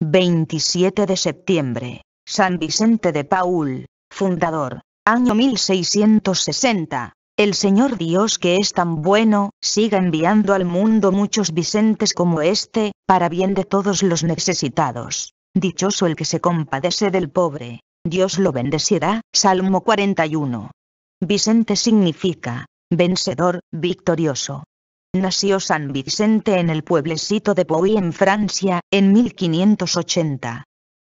27 de septiembre, San Vicente de Paul, fundador, año 1660. El Señor Dios que es tan bueno, siga enviando al mundo muchos Vicentes como este, para bien de todos los necesitados. Dichoso el que se compadece del pobre, Dios lo bendecirá. Salmo 41. Vicente significa, vencedor, victorioso. Nació San Vicente en el pueblecito de Pouy en Francia, en 1580.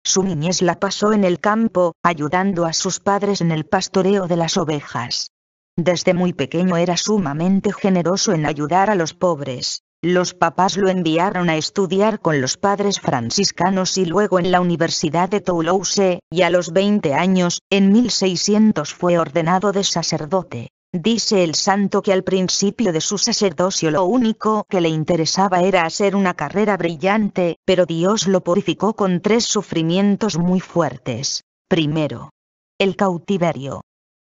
Su niñez la pasó en el campo, ayudando a sus padres en el pastoreo de las ovejas. Desde muy pequeño era sumamente generoso en ayudar a los pobres. Los papás lo enviaron a estudiar con los padres franciscanos y luego en la Universidad de Toulouse, y a los 20 años, en 1600 fue ordenado de sacerdote. Dice el santo que al principio de su sacerdocio lo único que le interesaba era hacer una carrera brillante, pero Dios lo purificó con tres sufrimientos muy fuertes. Primero, el cautiverio.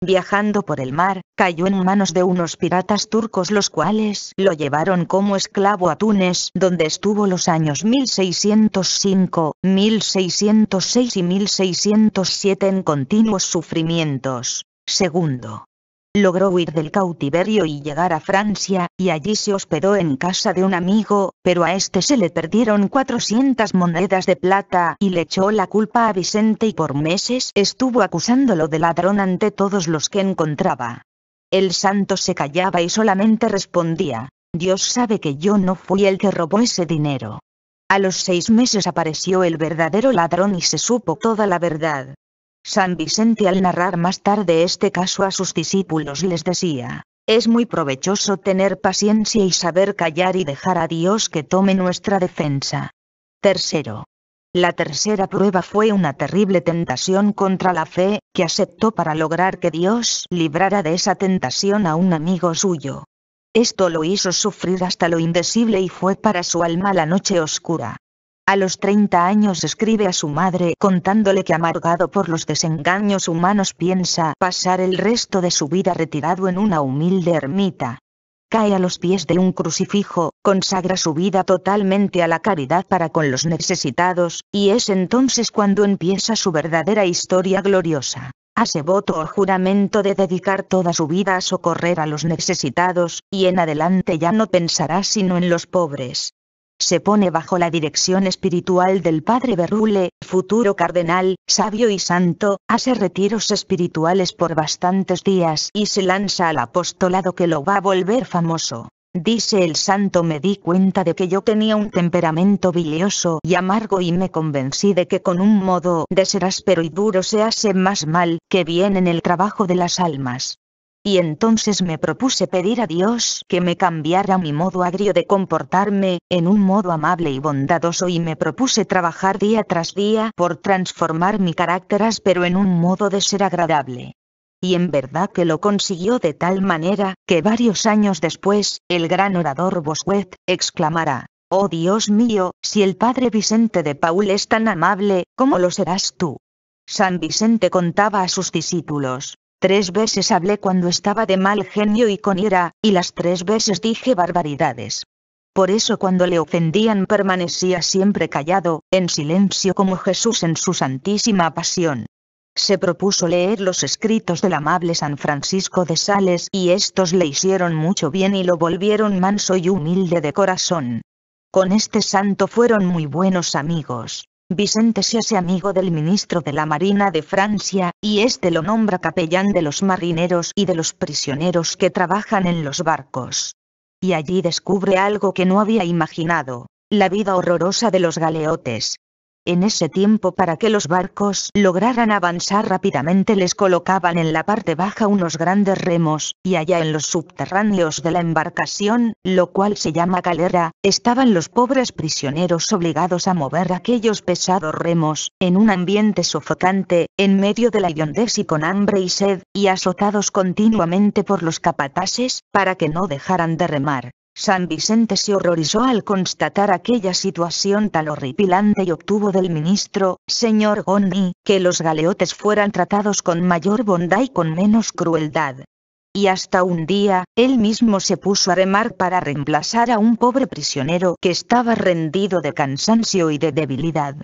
Viajando por el mar, cayó en manos de unos piratas turcos los cuales lo llevaron como esclavo a Túnez, donde estuvo los años 1605, 1606 y 1607 en continuos sufrimientos. Segundo, Logró huir del cautiverio y llegar a Francia, y allí se hospedó en casa de un amigo, pero a este se le perdieron 400 monedas de plata y le echó la culpa a Vicente y por meses estuvo acusándolo de ladrón ante todos los que encontraba. El santo se callaba y solamente respondía, Dios sabe que yo no fui el que robó ese dinero. A los seis meses apareció el verdadero ladrón y se supo toda la verdad. San Vicente al narrar más tarde este caso a sus discípulos les decía, es muy provechoso tener paciencia y saber callar y dejar a Dios que tome nuestra defensa. Tercero. La tercera prueba fue una terrible tentación contra la fe, que aceptó para lograr que Dios librara de esa tentación a un amigo suyo. Esto lo hizo sufrir hasta lo indecible y fue para su alma la noche oscura. A los 30 años escribe a su madre contándole que amargado por los desengaños humanos piensa pasar el resto de su vida retirado en una humilde ermita. Cae a los pies de un crucifijo, consagra su vida totalmente a la caridad para con los necesitados, y es entonces cuando empieza su verdadera historia gloriosa hace voto o juramento de dedicar toda su vida a socorrer a los necesitados, y en adelante ya no pensará sino en los pobres, se pone bajo la dirección espiritual del Padre Berrule, futuro cardenal, sabio y santo, hace retiros espirituales por bastantes días y se lanza al apostolado que lo va a volver famoso. Dice el santo me di cuenta de que yo tenía un temperamento bilioso y amargo y me convencí de que con un modo de ser áspero y duro se hace más mal que bien en el trabajo de las almas. Y entonces me propuse pedir a Dios que me cambiara mi modo agrio de comportarme, en un modo amable y bondadoso y me propuse trabajar día tras día por transformar mi carácter pero en un modo de ser agradable. Y en verdad que lo consiguió de tal manera, que varios años después, el gran orador Bosquet, exclamará, Oh Dios mío, si el padre Vicente de Paul es tan amable, ¿cómo lo serás tú? San Vicente contaba a sus discípulos, Tres veces hablé cuando estaba de mal genio y con ira, y las tres veces dije barbaridades. Por eso cuando le ofendían permanecía siempre callado, en silencio como Jesús en su santísima pasión. Se propuso leer los escritos del amable San Francisco de Sales y estos le hicieron mucho bien y lo volvieron manso y humilde de corazón. Con este santo fueron muy buenos amigos. Vicente se hace amigo del ministro de la Marina de Francia, y este lo nombra capellán de los marineros y de los prisioneros que trabajan en los barcos. Y allí descubre algo que no había imaginado, la vida horrorosa de los galeotes, en ese tiempo para que los barcos lograran avanzar rápidamente les colocaban en la parte baja unos grandes remos, y allá en los subterráneos de la embarcación, lo cual se llama galera, estaban los pobres prisioneros obligados a mover aquellos pesados remos, en un ambiente sofocante, en medio de la hiondez y con hambre y sed, y azotados continuamente por los capataces, para que no dejaran de remar. San Vicente se horrorizó al constatar aquella situación tan horripilante y obtuvo del ministro, señor Gondi, que los galeotes fueran tratados con mayor bondad y con menos crueldad. Y hasta un día, él mismo se puso a remar para reemplazar a un pobre prisionero que estaba rendido de cansancio y de debilidad.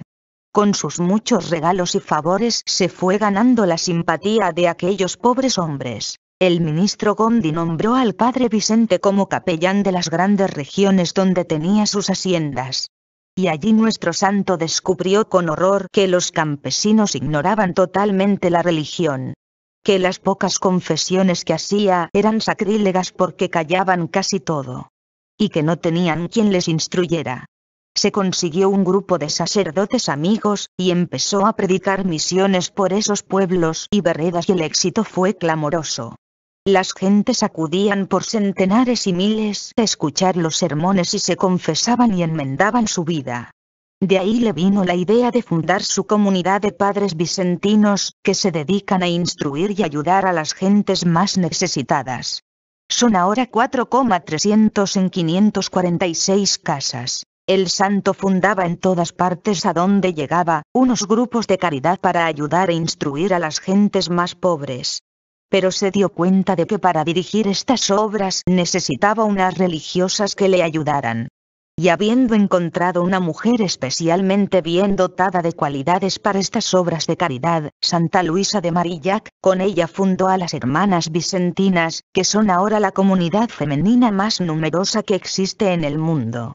Con sus muchos regalos y favores se fue ganando la simpatía de aquellos pobres hombres. El ministro Gondi nombró al padre Vicente como capellán de las grandes regiones donde tenía sus haciendas. Y allí nuestro santo descubrió con horror que los campesinos ignoraban totalmente la religión que las pocas confesiones que hacía eran sacrílegas porque callaban casi todo. Y que no tenían quien les instruyera. Se consiguió un grupo de sacerdotes amigos, y empezó a predicar misiones por esos pueblos y veredas y el éxito fue clamoroso. Las gentes acudían por centenares y miles a escuchar los sermones y se confesaban y enmendaban su vida. De ahí le vino la idea de fundar su comunidad de padres vicentinos, que se dedican a instruir y ayudar a las gentes más necesitadas. Son ahora 4,300 en 546 casas. El santo fundaba en todas partes a donde llegaba, unos grupos de caridad para ayudar e instruir a las gentes más pobres pero se dio cuenta de que para dirigir estas obras necesitaba unas religiosas que le ayudaran. Y habiendo encontrado una mujer especialmente bien dotada de cualidades para estas obras de caridad, Santa Luisa de Marillac, con ella fundó a las Hermanas Vicentinas, que son ahora la comunidad femenina más numerosa que existe en el mundo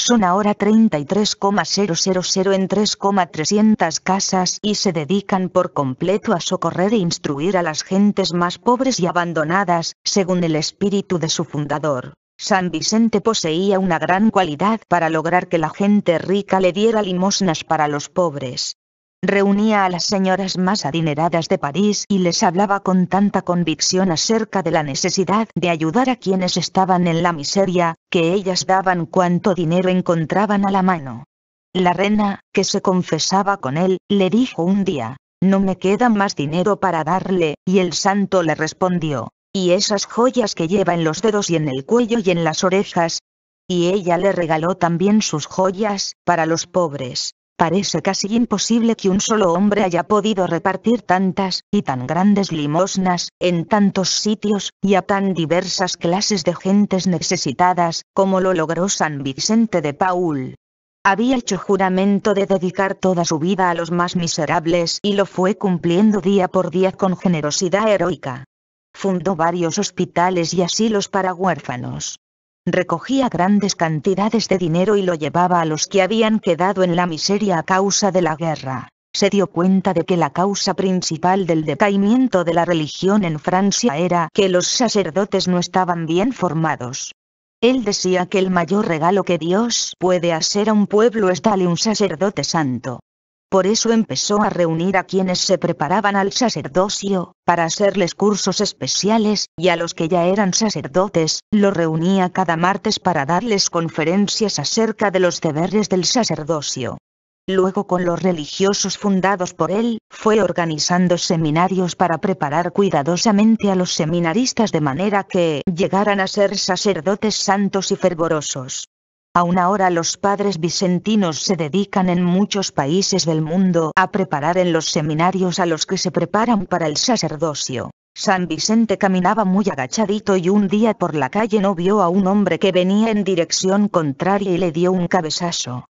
son ahora 33,000 en 3,300 casas y se dedican por completo a socorrer e instruir a las gentes más pobres y abandonadas, según el espíritu de su fundador. San Vicente poseía una gran cualidad para lograr que la gente rica le diera limosnas para los pobres reunía a las señoras más adineradas de París y les hablaba con tanta convicción acerca de la necesidad de ayudar a quienes estaban en la miseria, que ellas daban cuanto dinero encontraban a la mano. La reina, que se confesaba con él, le dijo un día, no me queda más dinero para darle, y el santo le respondió, ¿y esas joyas que lleva en los dedos y en el cuello y en las orejas? Y ella le regaló también sus joyas, para los pobres. Parece casi imposible que un solo hombre haya podido repartir tantas y tan grandes limosnas en tantos sitios y a tan diversas clases de gentes necesitadas como lo logró San Vicente de Paul. Había hecho juramento de dedicar toda su vida a los más miserables y lo fue cumpliendo día por día con generosidad heroica. Fundó varios hospitales y asilos para huérfanos recogía grandes cantidades de dinero y lo llevaba a los que habían quedado en la miseria a causa de la guerra. Se dio cuenta de que la causa principal del decaimiento de la religión en Francia era que los sacerdotes no estaban bien formados. Él decía que el mayor regalo que Dios puede hacer a un pueblo es darle un sacerdote santo. Por eso empezó a reunir a quienes se preparaban al sacerdocio, para hacerles cursos especiales, y a los que ya eran sacerdotes, lo reunía cada martes para darles conferencias acerca de los deberes del sacerdocio. Luego con los religiosos fundados por él, fue organizando seminarios para preparar cuidadosamente a los seminaristas de manera que llegaran a ser sacerdotes santos y fervorosos. Aún ahora los padres vicentinos se dedican en muchos países del mundo a preparar en los seminarios a los que se preparan para el sacerdocio. San Vicente caminaba muy agachadito y un día por la calle no vio a un hombre que venía en dirección contraria y le dio un cabezazo.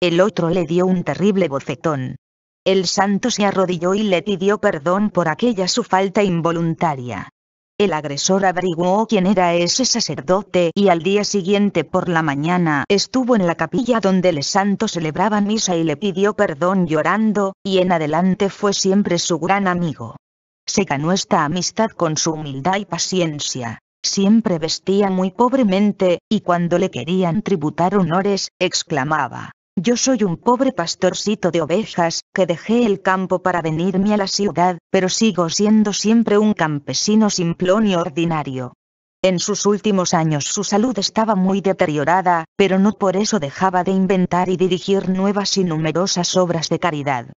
El otro le dio un terrible bofetón. El santo se arrodilló y le pidió perdón por aquella su falta involuntaria. El agresor averiguó quién era ese sacerdote y al día siguiente por la mañana estuvo en la capilla donde el santo celebraba misa y le pidió perdón llorando, y en adelante fue siempre su gran amigo. Se ganó esta amistad con su humildad y paciencia. Siempre vestía muy pobremente, y cuando le querían tributar honores, exclamaba, yo soy un pobre pastorcito de ovejas, que dejé el campo para venirme a la ciudad, pero sigo siendo siempre un campesino simplón y ordinario. En sus últimos años su salud estaba muy deteriorada, pero no por eso dejaba de inventar y dirigir nuevas y numerosas obras de caridad.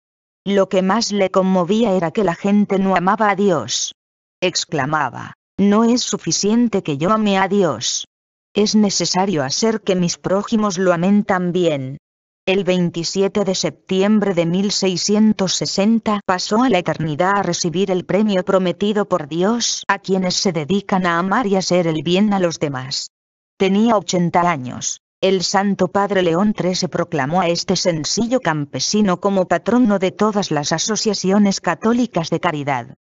Lo que más le conmovía era que la gente no amaba a Dios. Exclamaba, no es suficiente que yo ame a Dios. Es necesario hacer que mis prójimos lo amen también. El 27 de septiembre de 1660 pasó a la eternidad a recibir el premio prometido por Dios a quienes se dedican a amar y hacer el bien a los demás. Tenía 80 años. El Santo Padre León se proclamó a este sencillo campesino como patrono de todas las asociaciones católicas de caridad.